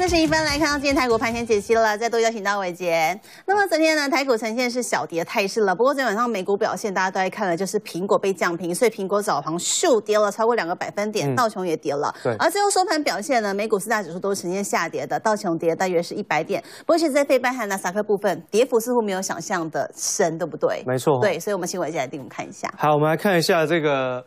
最十一分来看到今天台股盘前解析了，再度邀请到伟杰。那么昨天呢，台股呈现是小跌的态势了。不过昨天晚上美股表现，大家都在看了，就是苹果被降平，所以苹果早盘就跌了超过两个百分点，道琼也跌了。对，而最后收盘表现呢，美股四大指数都是呈现下跌的，道琼跌大约是一百点。不过现在费班和纳斯克部分跌幅似乎没有想象的深，对不对。没错，对，所以我们请伟杰来替我们看一下。好，我们来看一下这个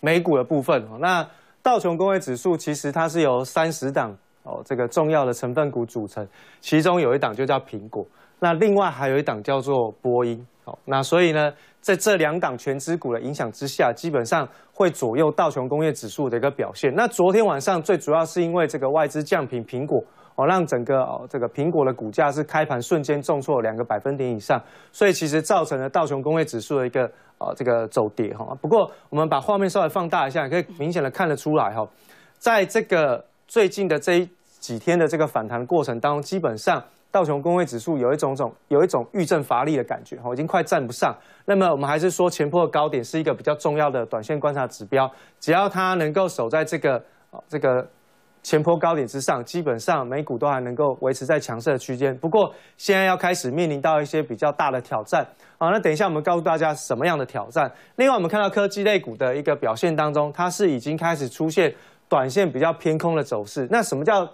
美股的部分。那道琼工业指数其实它是由三十档。这个重要的成分股组成，其中有一档就叫苹果，那另外还有一档叫做波音。好，那所以呢，在这两档全资股的影响之下，基本上会左右道琼工业指数的一个表现。那昨天晚上最主要是因为这个外资降平苹果，哦，让整个这个苹果的股价是开盘瞬间重挫两个百分点以上，所以其实造成了道琼工业指数的一个呃这个走跌哈。不过我们把画面稍微放大一下，可以明显的看得出来哈，在这个最近的这一。几天的这个反弹过程当中，基本上道琼工业指数有一种种有一种遇震乏力的感觉，哈，已经快站不上。那么我们还是说前坡高点是一个比较重要的短线观察指标，只要它能够守在这个这个前坡高点之上，基本上美股都还能够维持在强势的区间。不过现在要开始面临到一些比较大的挑战，好，那等一下我们告诉大家什么样的挑战。另外我们看到科技类股的一个表现当中，它是已经开始出现短线比较偏空的走势。那什么叫？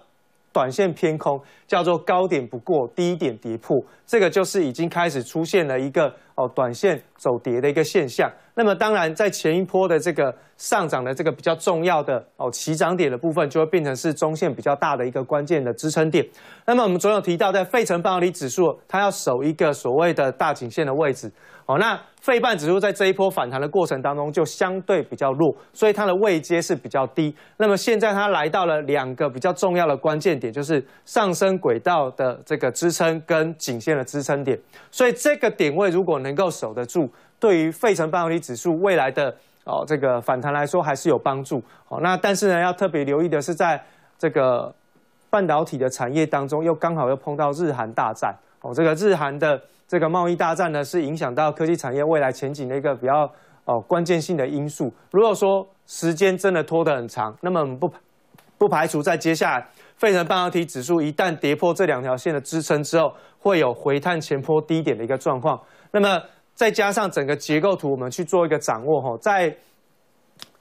短线偏空，叫做高点不过，低点跌破，这个就是已经开始出现了一个。哦，短线走跌的一个现象。那么当然，在前一波的这个上涨的这个比较重要的哦起涨点的部分，就会变成是中线比较大的一个关键的支撑点。那么我们总有提到，在费城半导体指数它要守一个所谓的大颈线的位置。哦，那费半指数在这一波反弹的过程当中，就相对比较弱，所以它的位阶是比较低。那么现在它来到了两个比较重要的关键点，就是上升轨道的这个支撑跟颈线的支撑点。所以这个点位如果，能够守得住，对于费城半导体指数未来的哦这个反弹来说还是有帮助。好，那但是呢，要特别留意的是，在这个半导体的产业当中，又刚好又碰到日韩大战。哦，这个日韩的这个贸易大战呢，是影响到科技产业未来前景的一个比较哦关键性的因素。如果说时间真的拖得很长，那么不不排除在接下来费城半导体指数一旦跌破这两条线的支撑之后，会有回探前波低点的一个状况。那么再加上整个结构图，我们去做一个掌握哈，在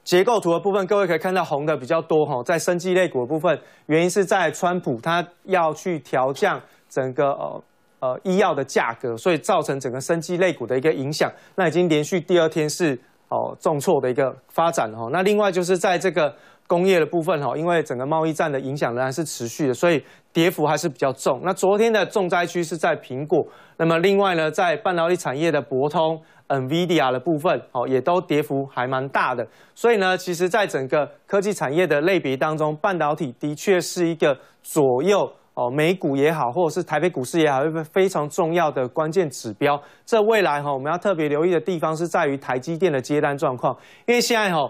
结构图的部分，各位可以看到红的比较多哈，在生技类股部分，原因是在川普他要去调降整个呃呃医药的价格，所以造成整个生技类股的一个影响，那已经连续第二天是哦重挫的一个发展哈。那另外就是在这个。工业的部分哈，因为整个贸易战的影响仍然是持续的，所以跌幅还是比较重。那昨天的重灾区是在苹果，那么另外呢，在半导体产业的博通、NVIDIA 的部分，哦，也都跌幅还蛮大的。所以呢，其实在整个科技产业的类别当中，半导体的确是一个左右。哦，美股也好，或者是台北股市也好，一非常重要的关键指标。这未来哈，我们要特别留意的地方是在于台积电的接单状况，因为现在哈，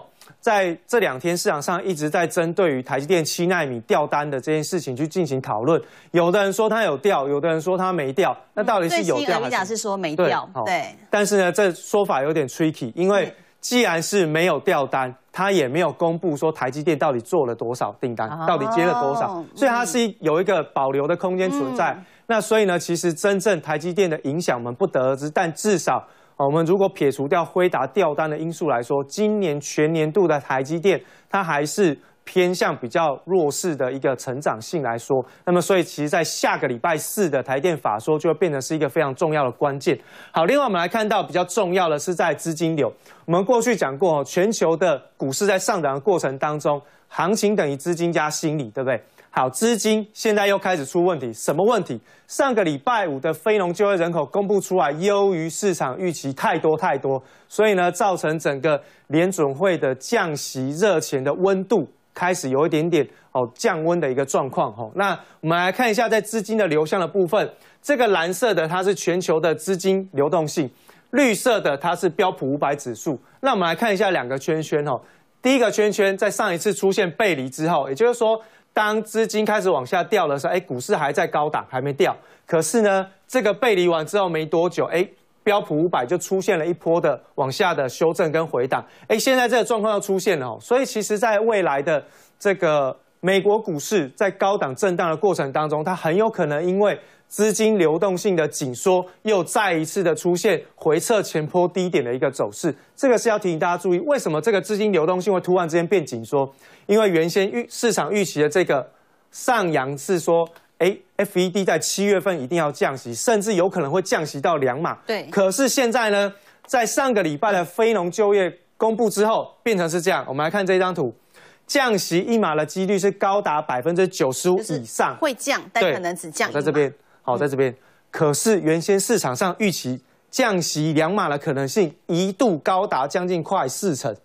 在这两天市场上一直在针对于台积电七纳米掉单的这件事情去进行讨论。有的人说它有掉，有的人说它没掉，那到底是有？最新的一是说没掉，对。但是呢，这说法有点 tricky，因为。既然是没有掉单，他也没有公布说台积电到底做了多少订单，到底接了多少，所以它是有一个保留的空间存在。那所以呢，其实真正台积电的影响我们不得而知，但至少我们如果撇除掉辉达掉单的因素来说，今年全年度的台积电它还是。偏向比较弱势的一个成长性来说，那么所以其实，在下个礼拜四的台电法说，就会变成是一个非常重要的关键。好，另外我们来看到比较重要的是在资金流。我们过去讲过，全球的股市在上涨的过程当中，行情等于资金加心理，对不对？好，资金现在又开始出问题，什么问题？上个礼拜五的非农就业人口公布出来，优于市场预期太多太多，所以呢，造成整个联准会的降息热钱的温度。开始有一点点哦降温的一个状况哈，那我们来看一下在资金的流向的部分，这个蓝色的它是全球的资金流动性，绿色的它是标普五百指数。那我们来看一下两个圈圈哈，第一个圈圈在上一次出现背离之后，也就是说当资金开始往下掉的时候，哎，股市还在高档还没掉，可是呢这个背离完之后没多久，哎。标普五百就出现了一波的往下的修正跟回档，哎，现在这个状况要出现了哦，所以其实在未来的这个美国股市在高档震荡的过程当中，它很有可能因为资金流动性的紧缩，又再一次的出现回撤前波低点的一个走势，这个是要提醒大家注意。为什么这个资金流动性会突然之间变紧缩？因为原先预市场预期的这个上扬是说。哎，F E D 在七月份一定要降息，甚至有可能会降息到两码。对。可是现在呢，在上个礼拜的非农就业公布之后，变成是这样。我们来看这一张图，降息一码的几率是高达百分之九十五以上，会降，但可能只降。在这边，好，在这边。可是原先市场上预期降息两码的可能性，一度高达将近快四成。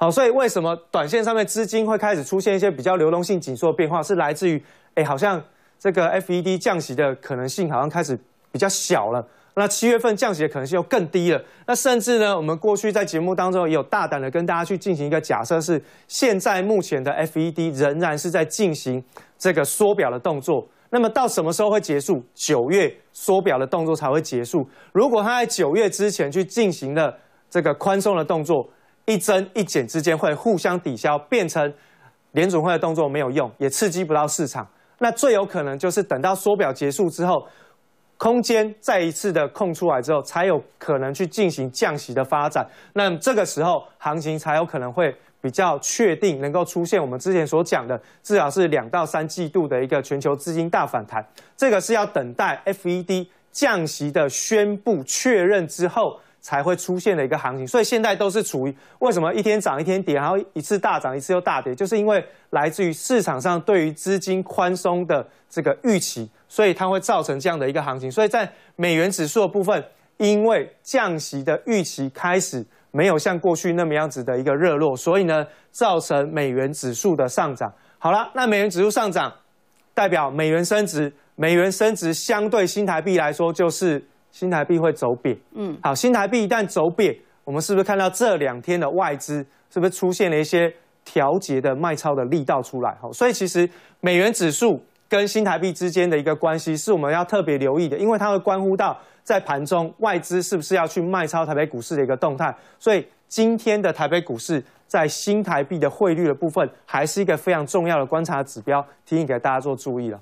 好，所以为什么短线上面资金会开始出现一些比较流动性紧缩的变化，是来自于，哎，好像这个 F E D 降息的可能性好像开始比较小了，那七月份降息的可能性又更低了，那甚至呢，我们过去在节目当中也有大胆的跟大家去进行一个假设，是现在目前的 F E D 仍然是在进行这个缩表的动作，那么到什么时候会结束？九月缩表的动作才会结束，如果他在九月之前去进行了这个宽松的动作。一增一减之间会互相抵消，变成联准会的动作没有用，也刺激不到市场。那最有可能就是等到缩表结束之后，空间再一次的空出来之后，才有可能去进行降息的发展。那这个时候行情才有可能会比较确定，能够出现我们之前所讲的，至少是两到三季度的一个全球资金大反弹。这个是要等待 FED 降息的宣布确认之后。才会出现的一个行情，所以现在都是处于为什么一天涨一天跌，然后一次大涨一次又大跌，就是因为来自于市场上对于资金宽松的这个预期，所以它会造成这样的一个行情。所以在美元指数的部分，因为降息的预期开始没有像过去那么样子的一个热络，所以呢，造成美元指数的上涨。好了，那美元指数上涨代表美元升值，美元升值相对新台币来说就是。新台币会走贬，嗯，好，新台币一旦走贬，我们是不是看到这两天的外资是不是出现了一些调节的卖超的力道出来？好，所以其实美元指数跟新台币之间的一个关系是我们要特别留意的，因为它会关乎到在盘中外资是不是要去卖超台北股市的一个动态。所以今天的台北股市在新台币的汇率的部分，还是一个非常重要的观察指标，提醒给大家做注意了。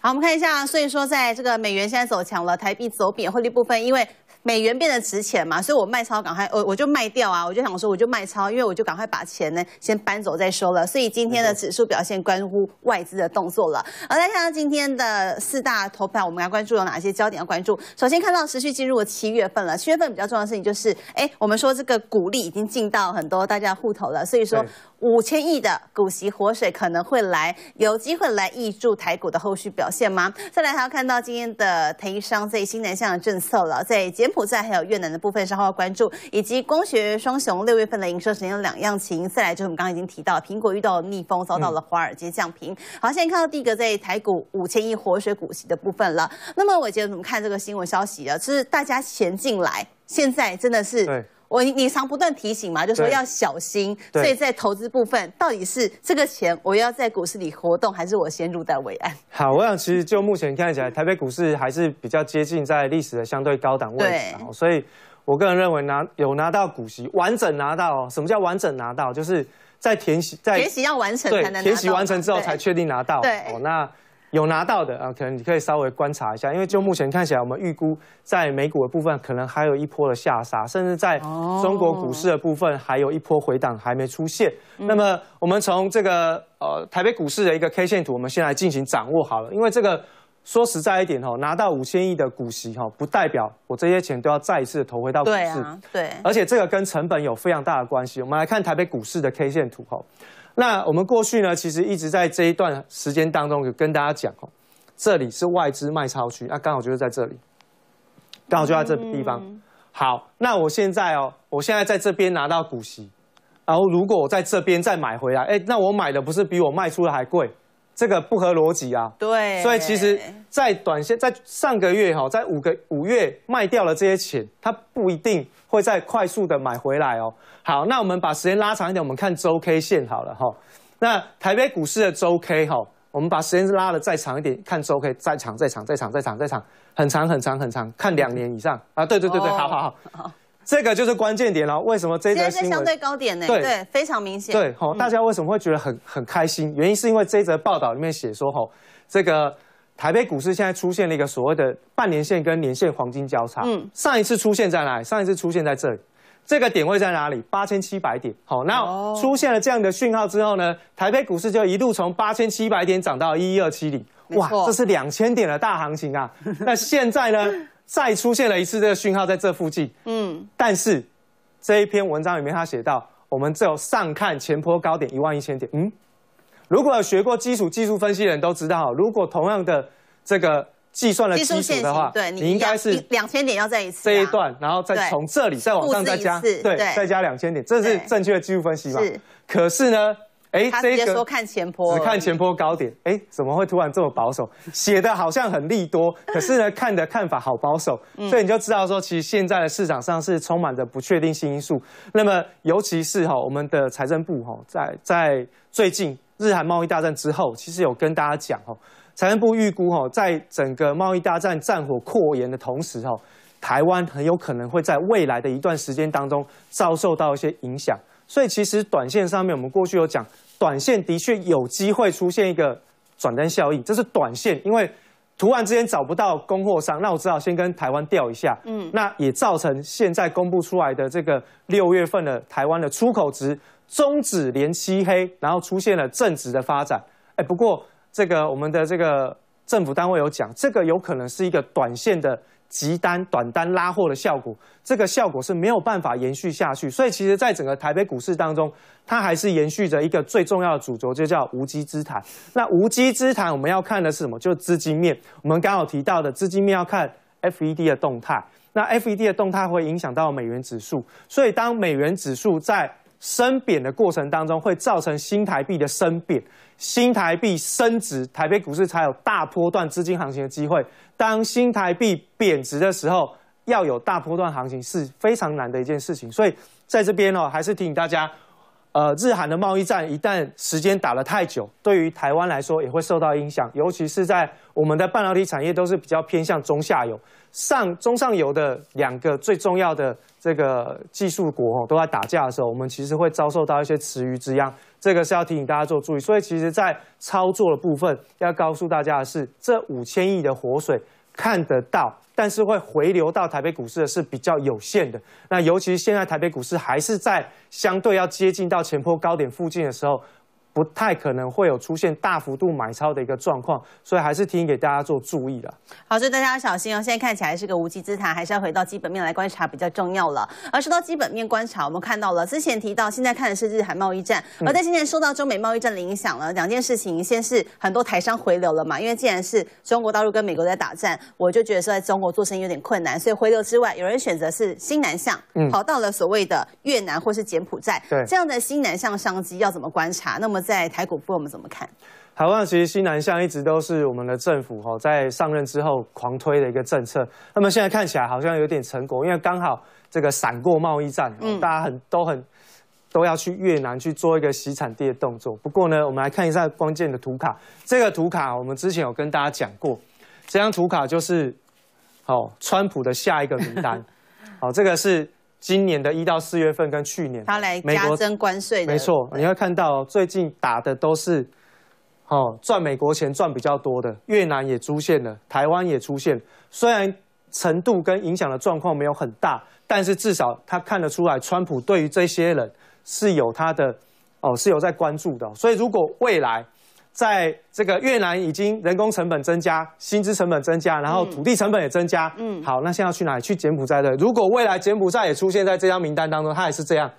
好，我们看一下。所以说，在这个美元现在走强了，台币走贬，汇率部分，因为美元变得值钱嘛，所以我卖超赶快，我我就卖掉啊！我就想说，我就卖超，因为我就赶快把钱呢先搬走再说了。所以今天的指数表现关乎外资的动作了。而再看看今天的四大投票，我们来关注有哪些焦点要关注。首先看到持续进入七月份了，七月份比较重要的事情就是，哎，我们说这个股利已经进到很多大家户头了，所以说。五千亿的股息活水可能会来，有机会来挹注台股的后续表现吗？再来还要看到今天的台商在新南向的政策了，在柬埔寨还有越南的部分稍后要关注，以及光学双雄六月份的营收呈现两样情。再来就是我们刚刚已经提到，苹果遇到逆风，遭到了华尔街降平。好，现在看到第一个在台股五千亿活水股息的部分了。那么我觉得我么看这个新闻消息啊，就是大家钱进来，现在真的是。我你常不断提醒嘛，就说要小心，所以在投资部分，到底是这个钱我要在股市里活动，还是我先入袋为安？好，我想其实就目前看起来，台北股市还是比较接近在历史的相对高档位置，所以我个人认为拿有拿到股息，完整拿到，什么叫完整拿到？就是在填息在填息要完成才能填息完成之后才确定拿到。对，哦，那。有拿到的啊，可能你可以稍微观察一下，因为就目前看起来，我们预估在美股的部分可能还有一波的下杀，甚至在中国股市的部分还有一波回档还没出现。那么，我们从这个呃台北股市的一个 K 线图，我们先来进行掌握好了，因为这个说实在一点哈，拿到五千亿的股息哈，不代表我这些钱都要再一次投回到股市，对，而且这个跟成本有非常大的关系。我们来看台北股市的 K 线图哈。那我们过去呢，其实一直在这一段时间当中有跟大家讲哦，这里是外资卖超区，那刚好就是在这里，刚好就在这地方。好，那我现在哦，我现在在这边拿到股息，然后如果我在这边再买回来，哎，那我买的不是比我卖出的还贵？这个不合逻辑啊！对，所以其实，在短线，在上个月哈，在五个五月卖掉了这些钱，它不一定会再快速的买回来哦。好，那我们把时间拉长一点，我们看周 K 线好了哈。那台北股市的周 K 哈，我们把时间拉的再长一点，看周 K 再长、再长、再长、再长、再长，很长、很长、很长，看两年以上啊！对对对对，好好好。这个就是关键点了。为什么这一则新闻相对高点呢？对，非常明显。对，好，大家为什么会觉得很很开心？原因是因为这则报道里面写说，吼，这个台北股市现在出现了一个所谓的半年线跟年线黄金交叉。嗯。上一次出现在哪里？上一次出现在这里。这个点位在哪里？八千七百点。好，那出现了这样的讯号之后呢，台北股市就一度从八千七百点涨到一一二七零。哇，这是两千点的大行情啊！那现在呢？再出现了一次这个讯号在这附近，嗯，但是这一篇文章里面他写到，我们只有上看前坡高点一万一千点，嗯，如果有学过基础技术分析的人都知道，如果同样的这个计算的基础的话，对，你应该是两千点要再一次，这一段，然后再从这里再往上再加，对，再加两千点，这是正确的技术分析嘛？是。可是呢。哎，这个只看前坡高点，哎，怎么会突然这么保守？写的好像很利多，可是呢，看的看法好保守，所以你就知道说，其实现在的市场上是充满着不确定性因素。那么，尤其是哈，我们的财政部哈，在在最近日韩贸易大战之后，其实有跟大家讲哈，财政部预估哈，在整个贸易大战战火扩延的同时哈，台湾很有可能会在未来的一段时间当中遭受到一些影响。所以其实短线上面，我们过去有讲，短线的确有机会出现一个转单效应，这是短线，因为突然之间找不到供货商，那我只好先跟台湾调一下，嗯，那也造成现在公布出来的这个六月份的台湾的出口值中止连七黑，然后出现了正值的发展，哎，不过这个我们的这个政府单位有讲，这个有可能是一个短线的。急单、短单拉货的效果，这个效果是没有办法延续下去。所以，其实，在整个台北股市当中，它还是延续着一个最重要的主轴，就叫无稽之谈。那无稽之谈，我们要看的是什么？就是资金面。我们刚好提到的资金面，要看 F E D 的动态。那 F E D 的动态会影响到美元指数。所以，当美元指数在升贬的过程当中，会造成新台币的升贬，新台币升值，台北股市才有大波段资金行情的机会。当新台币贬值的时候，要有大波段行情是非常难的一件事情。所以，在这边哦，还是提醒大家。呃，日韩的贸易战一旦时间打了太久，对于台湾来说也会受到影响。尤其是在我们的半导体产业都是比较偏向中下游，上中上游的两个最重要的这个技术国都在打架的时候，我们其实会遭受到一些池鱼之殃。这个是要提醒大家做注意。所以，其实在操作的部分，要告诉大家的是，这五千亿的活水。看得到，但是会回流到台北股市的是比较有限的。那尤其是现在台北股市还是在相对要接近到前坡高点附近的时候。不太可能会有出现大幅度买超的一个状况，所以还是提醒给大家做注意了。好，所以大家要小心哦。现在看起来是个无稽之谈，还是要回到基本面来观察比较重要了。而说到基本面观察，我们看到了之前提到，现在看的是日韩贸易战，而在今年受到中美贸易战的影响了。两件事情，先是很多台商回流了嘛，因为既然是中国大陆跟美国在打战，我就觉得说在中国做生意有点困难，所以回流之外，有人选择是新南向，跑到了所谓的越南或是柬埔寨。对这样的新南向商机要怎么观察？那么在台股方我们怎么看？台湾其实西南向一直都是我们的政府哈，在上任之后狂推的一个政策。那么现在看起来好像有点成果，因为刚好这个闪过贸易战，大家很都很都要去越南去做一个洗产地的动作。不过呢，我们来看一下关键的图卡。这个图卡我们之前有跟大家讲过，这张图卡就是哦，川普的下一个名单。好，这个是。今年的一到四月份跟去年，他来加征关税。没错，你会看到最近打的都是，哦，赚美国钱赚比较多的，越南也出现了，台湾也出现，虽然程度跟影响的状况没有很大，但是至少他看得出来，川普对于这些人是有他的，哦，是有在关注的。所以如果未来，在这个越南已经人工成本增加、薪资成本增加，然后土地成本也增加。嗯，好，那现在去哪里？去柬埔寨的。如果未来柬埔寨也出现在这张名单当中，它也是这样，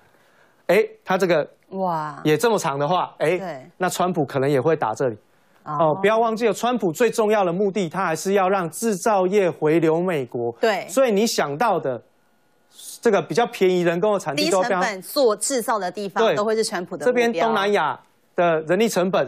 哎，它这个哇也这么长的话，哎，对，那川普可能也会打这里。哦，不要忘记，川普最重要的目的，他还是要让制造业回流美国。对，所以你想到的这个比较便宜人工的产地成本做制造的地方，都会是川普的。这边东南亚的人力成本。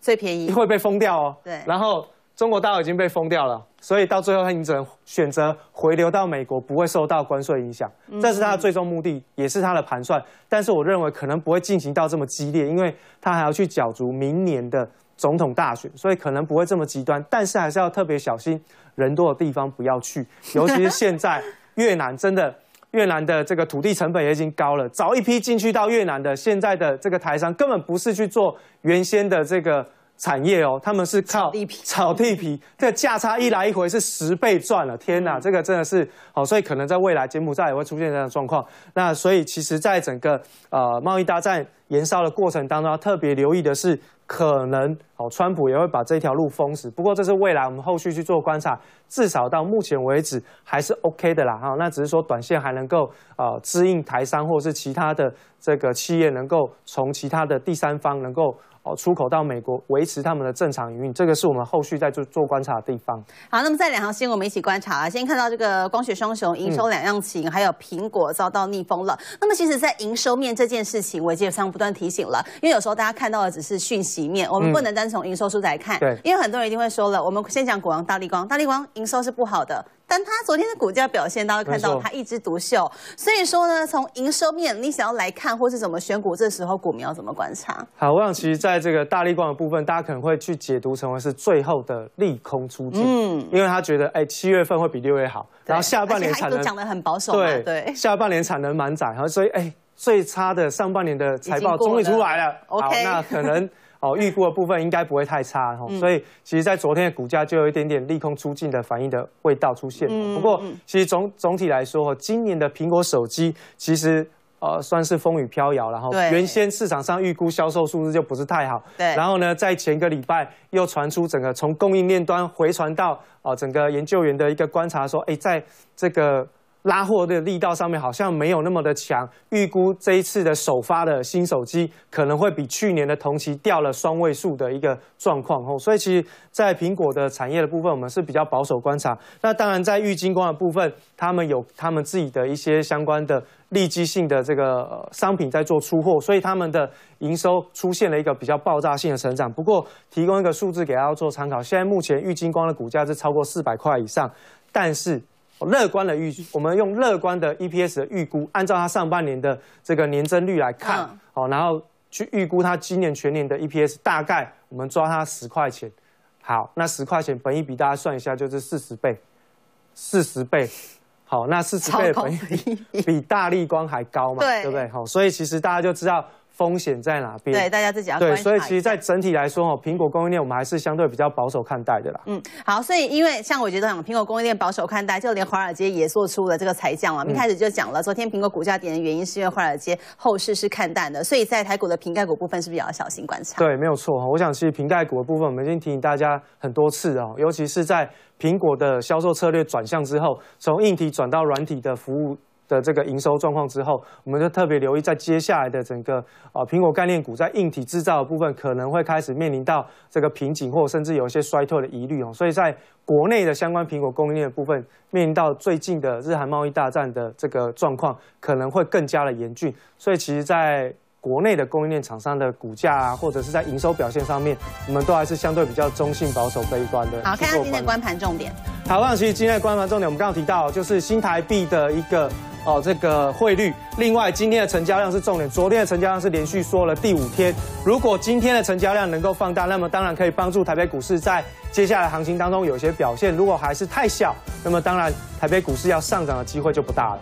最便宜会被封掉哦，对。然后中国大陆已经被封掉了，所以到最后他只能选择回流到美国，不会受到关税影响。这是他的最终目的，也是他的盘算。但是我认为可能不会进行到这么激烈，因为他还要去角逐明年的总统大选，所以可能不会这么极端。但是还是要特别小心，人多的地方不要去，尤其是现在 越南真的。越南的这个土地成本也已经高了，早一批进去到越南的现在的这个台商根本不是去做原先的这个。产业哦，他们是靠地皮，炒地皮，这个价差一来一回是十倍赚了，天哪，这个真的是好，所以可能在未来柬埔寨也会出现这样状况。那所以其实，在整个呃贸易大战延烧的过程当中，特别留意的是，可能哦，川普也会把这条路封死。不过这是未来我们后续去做观察，至少到目前为止还是 OK 的啦哈。那只是说短线还能够呃，支应台商或是其他的这个企业能够从其他的第三方能够。哦，出口到美国维持他们的正常营运，这个是我们后续在做做观察的地方。好，那么在两行闻我们一起观察啊。先看到这个光学双雄营收两样情，还有苹果遭到逆风了。那么其实，在营收面这件事情，我已经常不断提醒了，因为有时候大家看到的只是讯息面，我们不能单从营收数字来看。对，因为很多人一定会说了，我们先讲国王大力光，大力光营收是不好的。但它昨天的股价表现，大家看到它一枝独秀，所以说呢，从营收面你想要来看，或是怎么选股，这时候股民要怎么观察？好，我想其实在这个大力光的部分，大家可能会去解读成为是最后的利空出尽，嗯，因为他觉得哎七月份会比六月好，然后下半年产能讲的很保守，对对，下半年产能满载，然后所以哎最差的上半年的财报终于出来了，OK，那可能。哦，预估的部分应该不会太差哈，所以其实，在昨天的股价就有一点点利空出尽的反应的味道出现。不过，其实总总体来说，今年的苹果手机其实呃算是风雨飘摇了哈。原先市场上预估销售数字就不是太好。对。然后呢，在前个礼拜又传出整个从供应链端回传到啊，整个研究员的一个观察说，哎，在这个。拉货的力道上面好像没有那么的强，预估这一次的首发的新手机可能会比去年的同期掉了双位数的一个状况哦，所以其实在苹果的产业的部分，我们是比较保守观察。那当然在玉金光的部分，他们有他们自己的一些相关的利基性的这个商品在做出货，所以他们的营收出现了一个比较爆炸性的成长。不过提供一个数字给大家做参考，现在目前玉金光的股价是超过四百块以上，但是。乐观的预，我们用乐观的 EPS 的预估，按照它上半年的这个年增率来看，好，然后去预估它今年全年的 EPS，大概我们抓它十块钱，好，那十块钱本益比，大家算一下就是四十倍，四十倍，好，那四十倍的本益比，比大立光还高嘛，对不对？好，所以其实大家就知道。风险在哪边？对，大家自己要对。所以其实，在整体来说，哦，苹果供应链我们还是相对比较保守看待的啦。嗯，好，所以因为像我觉得讲，苹果供应链保守看待，就连华尔街也做出了这个裁降嘛。一开始就讲了，昨天苹果股价跌的原因是因为华尔街后市是看淡的，所以在台股的平盖股部分是比较小心观察。对，没有错哈。我想其实平盖股的部分，我们已经提醒大家很多次啊，尤其是在苹果的销售策略转向之后，从硬体转到软体的服务。的这个营收状况之后，我们就特别留意在接下来的整个啊苹果概念股在硬体制造的部分，可能会开始面临到这个瓶颈或甚至有一些衰退的疑虑哦。所以，在国内的相关苹果供应链的部分，面临到最近的日韩贸易大战的这个状况，可能会更加的严峻。所以，其实，在国内的供应链厂商的股价啊，或者是在营收表现上面，我们都还是相对比较中性、保守、悲观的。好，看看今天的关盘重点。好，其实今天的关盘重点，我们刚刚提到就是新台币的一个哦这个汇率。另外，今天的成交量是重点。昨天的成交量是连续缩了第五天。如果今天的成交量能够放大，那么当然可以帮助台北股市在接下来行情当中有一些表现。如果还是太小，那么当然台北股市要上涨的机会就不大了。